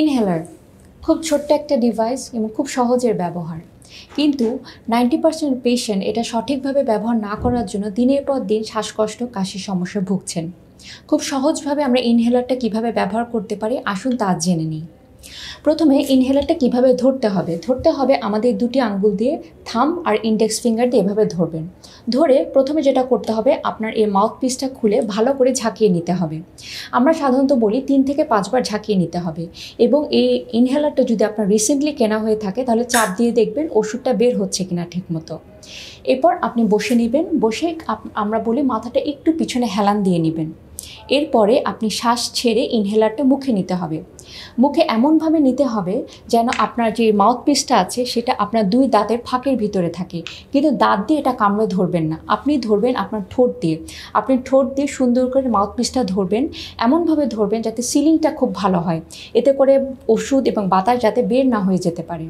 inhaler খুব ছোট্ট একটা ডিভাইস এবং খুব সহজের ব্যবহার কিন্তু নাইনটি পার্সেন্ট পেশেন্ট এটা সঠিকভাবে ব্যবহার না করার জন্য দিনের পর দিন শ্বাসকষ্ট কাশির সমস্যা ভুগছেন খুব সহজভাবে আমরা ইনহেলারটা কিভাবে ব্যবহার করতে পারি আসুন তা জেনে নিই প্রথমে ইনহেলারটা কিভাবে ধরতে হবে ধরতে হবে আমাদের দুটি আঙ্গুল দিয়ে থাম আর ইন্ডেক্স ফিঙ্গার দিয়ে এভাবে ধরবেন ধরে প্রথমে যেটা করতে হবে আপনার এই মাউথ পিসটা খুলে ভালো করে ঝাঁকিয়ে নিতে হবে আমরা সাধারণত বলি তিন থেকে পাঁচবার ঝাঁকিয়ে নিতে হবে এবং এই ইনহেলারটা যদি আপনার রিসেন্টলি কেনা হয়ে থাকে তাহলে চাপ দিয়ে দেখবেন ওষুধটা বের হচ্ছে কিনা ঠিকমতো এরপর আপনি বসে নেবেন বসে আমরা বলি মাথাটা একটু পিছনে হেলান দিয়ে নেবেন এরপরে আপনি শ্বাস ছেড়ে ইনহেলারটা মুখে নিতে হবে মুখে এমনভাবে নিতে হবে যেন আপনার যে মাউথপিসটা আছে সেটা আপনার দুই দাঁতের ফাঁকের ভিতরে থাকে কিন্তু দাঁত দিয়ে এটা কামড়ে ধরবেন না আপনি ধরবেন আপনার ঠোঁট দিয়ে আপনি ঠোঁট দিয়ে সুন্দর করে মাউথপিসটা ধরবেন এমনভাবে ধরবেন যাতে সিলিংটা খুব ভালো হয় এতে করে ওষুধ এবং বাতাস যাতে বের না হয়ে যেতে পারে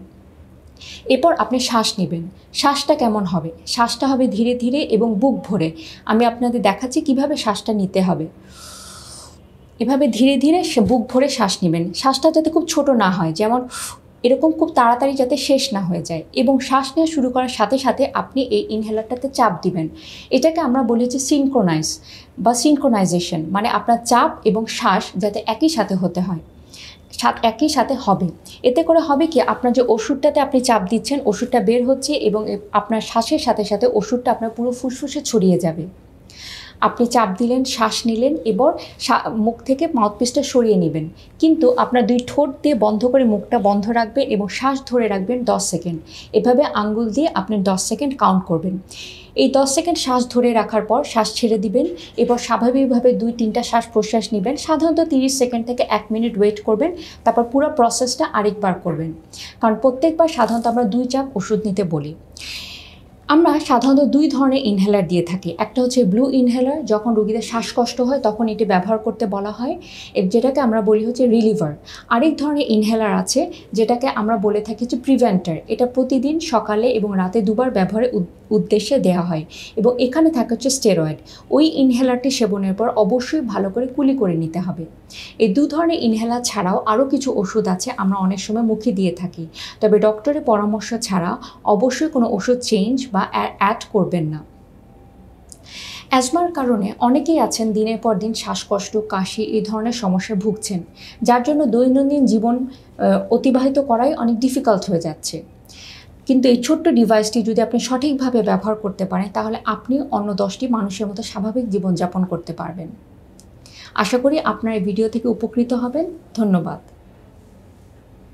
এরপর আপনি শ্বাস নেবেন শ্বাসটা কেমন হবে শ্বাসটা হবে ধীরে ধীরে এবং বুক ভরে আমি আপনাদের দেখাচ্ছি কিভাবে শ্বাসটা নিতে হবে এভাবে ধীরে ধীরে বুক ভরে শ্বাস নেবেন শ্বাসটা যাতে খুব ছোট না হয় যেমন এরকম খুব তাড়াতাড়ি যাতে শেষ না হয়ে যায় এবং শ্বাস নেওয়া শুরু করার সাথে সাথে আপনি এই ইনহেলারটাতে চাপ দিবেন এটাকে আমরা বলি সিনক্রোনাইজ বা সিনক্রোনাইজেশন মানে আপনার চাপ এবং শ্বাস যাতে একই সাথে হতে হয় একই সাথে হবে এতে করে হবে কি আপনার যে ওষুধটাতে আপনি চাপ দিচ্ছেন ওষুধটা বের হচ্ছে এবং আপনার শ্বাসের সাথে সাথে ওষুধটা আপনার পুরো ফুসফুসে ছড়িয়ে যাবে আপনি চাপ দিলেন শ্বাস নিলেন এবার মুখ থেকে মাউথপিসটা সরিয়ে নেবেন কিন্তু আপনার দুই ঠোঁট দিয়ে বন্ধ করে মুখটা বন্ধ রাখবেন এবং শ্বাস ধরে রাখবেন দশ সেকেন্ড এভাবে আঙ্গুল দিয়ে আপনি দশ সেকেন্ড কাউন্ট করবেন এই দশ সেকেন্ড শ্বাস ধরে রাখার পর শ্বাস ছেড়ে দিবেন এবার স্বাভাবিকভাবে দুই তিনটা শ্বাস প্রশ্বাস নেবেন সাধারণত তিরিশ সেকেন্ড থেকে এক মিনিট ওয়েট করবেন তারপর পুরো প্রসেসটা আরেকবার করবেন কারণ প্রত্যেকবার সাধারণত আমরা দুই চাপ ওষুধ নিতে বলি আমরা সাধারণত দুই ধরনের ইনহেলার দিয়ে থাকি একটা হচ্ছে ব্লু ইনহেলার যখন রুগীদের শ্বাসকষ্ট হয় তখন এটি ব্যবহার করতে বলা হয় যেটাকে আমরা বলি হচ্ছে রিলিভার আরেক ধরনের ইনহেলার আছে যেটাকে আমরা বলে থাকি হচ্ছে প্রিভেন্টার এটা প্রতিদিন সকালে এবং রাতে দুবার ব্যবহারে উদ্দেশ্যে দেওয়া হয় এবং এখানে থাকে হচ্ছে স্টেরয়েড ওই ইনহেলারটি সেবনের পর অবশ্যই ভালো করে কুলি করে নিতে হবে এই দু ধরনের ইনহেলার ছাড়াও আরও কিছু ওষুধ আছে আমরা অনেক সময় মুখে দিয়ে থাকি তবে ডক্টরের পরামর্শ ছাড়া অবশ্যই কোনো ওষুধ চেঞ্জ বা অ্যাড করবেন না অ্যাজমার কারণে অনেকেই আছেন দিনের পর দিন শ্বাসকষ্ট কাশি এই ধরনের সমস্যায় ভুগছেন যার জন্য দৈনন্দিন জীবন অতিবাহিত করাই অনেক ডিফিকাল্ট হয়ে যাচ্ছে কিন্তু এই ছোট্ট ডিভাইসটি যদি আপনি সঠিকভাবে ব্যবহার করতে পারেন তাহলে আপনি অন্য দশটি মানুষের মতো স্বাভাবিক জীবনযাপন করতে পারবেন আশা করি আপনার এই ভিডিও থেকে উপকৃত হবেন ধন্যবাদ